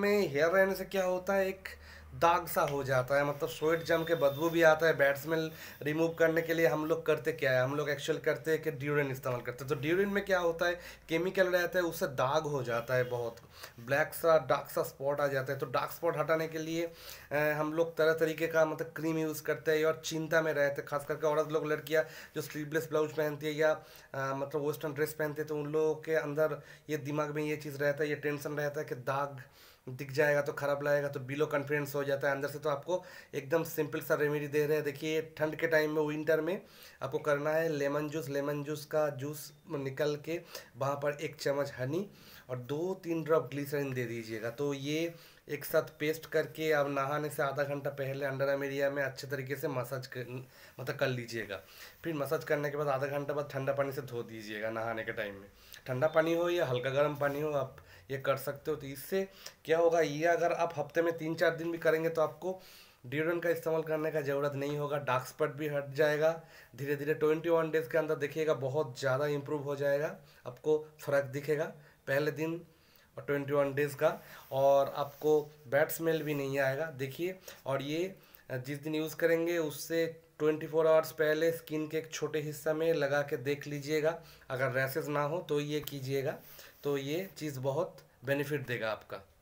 में हेयर रहने से क्या होता है एक दाग सा हो जाता है मतलब स्वेट जम के बदबू भी आता है बैट्समैन रिमूव करने के लिए हम लोग करते क्या है हम लोग एक्चुअल करते हैं कि ड्यूरिन इस्तेमाल करते हैं तो ड्यूरिन में क्या होता है केमिकल रहता है उससे दाग हो जाता है बहुत ब्लैक सा डार्क सा स्पॉट आ जाता है तो डार्क स्पॉट हटाने के लिए हम लोग तरह तरीके का मतलब क्रीम यूज़ करते हैं और चिंता में रहते हैं खास करके औरत लोग लड़कियाँ जो स्लीवलेस ब्लाउज पहनती है या मतलब वेस्टर्न ड्रेस पहनते हैं तो उन लोगों के अंदर ये दिमाग में ये चीज़ रहता है ये टेंशन रहता है कि दाग दिख जाएगा तो खराब लगेगा तो बिलो कॉन्फिडेंस हो जाता है अंदर से तो आपको एकदम सिंपल सा रेमेडी दे रहे हैं देखिए ठंड के टाइम में विंटर में आपको करना है लेमन जूस लेमन जूस का जूस निकल के वहाँ पर एक चम्मच हनी और दो तीन ड्रॉप ग्लिसरीन दे दीजिएगा तो ये एक साथ पेस्ट करके आप नहाने से आधा घंटा पहले अंडर आर्म एरिया में अच्छे तरीके से मसाज कर मतलब कर लीजिएगा फिर मसाज करने के बाद आधा घंटा बाद ठंडा पानी से धो दीजिएगा नहाने के टाइम में ठंडा पानी हो या हल्का गर्म पानी हो आप ये कर सकते हो तो इससे क्या होगा ये अगर आप हफ्ते में तीन चार दिन भी करेंगे तो आपको डिओड्रेंट का इस्तेमाल करने का ज़रूरत नहीं होगा डार्क स्पॉट भी हट जाएगा धीरे धीरे ट्वेंटी वन डेज़ के अंदर देखिएगा बहुत ज़्यादा इम्प्रूव हो जाएगा आपको फ़र्क दिखेगा पहले दिन और ट्वेंटी वन डेज़ का और आपको बैड स्मेल भी नहीं आएगा देखिए और ये जिस दिन यूज़ करेंगे उससे 24 फोर आवर्स पहले स्किन के एक छोटे हिस्सा में लगा के देख लीजिएगा अगर रैसेज ना हो तो ये कीजिएगा तो ये चीज़ बहुत बेनिफिट देगा आपका